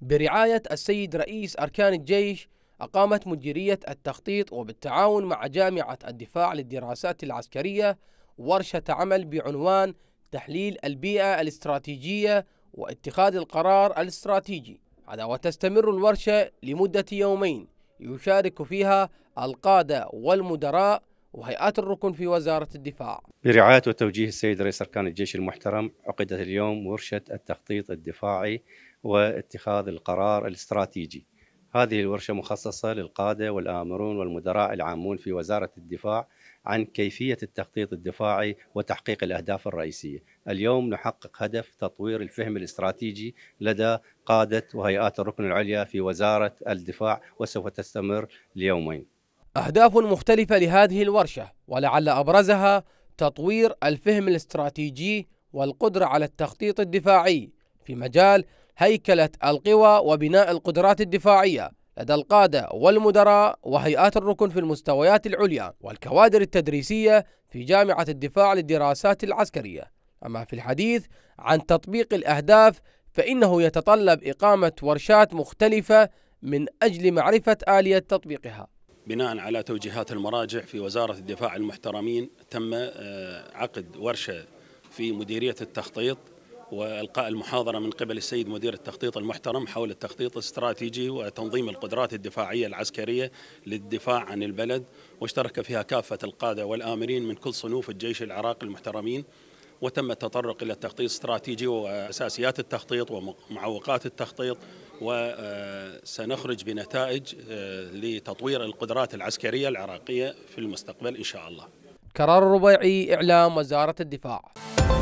برعاية السيد رئيس أركان الجيش أقامت مديرية التخطيط وبالتعاون مع جامعة الدفاع للدراسات العسكرية ورشة عمل بعنوان تحليل البيئة الاستراتيجية واتخاذ القرار الاستراتيجي على وتستمر الورشة لمدة يومين يشارك فيها القادة والمدراء وهيئات الركن في وزارة الدفاع برعاية وتوجيه السيد رئيس أركان الجيش المحترم عقدت اليوم ورشة التخطيط الدفاعي واتخاذ القرار الاستراتيجي هذه الورشة مخصصة للقادة والآمرون والمدراء العامون في وزارة الدفاع عن كيفية التخطيط الدفاعي وتحقيق الأهداف الرئيسية اليوم نحقق هدف تطوير الفهم الاستراتيجي لدى قادة وهيئات الركن العليا في وزارة الدفاع وسوف تستمر ليومين أهداف مختلفة لهذه الورشة ولعل أبرزها تطوير الفهم الاستراتيجي والقدرة على التخطيط الدفاعي في مجال هيكلة القوى وبناء القدرات الدفاعية لدى القادة والمدراء وهيئات الركن في المستويات العليا والكوادر التدريسية في جامعة الدفاع للدراسات العسكرية أما في الحديث عن تطبيق الأهداف فإنه يتطلب إقامة ورشات مختلفة من أجل معرفة آلية تطبيقها بناء على توجيهات المراجع في وزارة الدفاع المحترمين تم آه، عقد ورشة في مديرية التخطيط والقاء المحاضره من قبل السيد مدير التخطيط المحترم حول التخطيط الاستراتيجي وتنظيم القدرات الدفاعيه العسكريه للدفاع عن البلد واشترك فيها كافه القاده والامرين من كل صنوف الجيش العراقي المحترمين وتم التطرق الى التخطيط الاستراتيجي واساسيات التخطيط ومعوقات التخطيط وسنخرج بنتائج آه، لتطوير القدرات العسكرية العراقية في المستقبل إن شاء الله قرار الربيعي إعلام وزارة الدفاع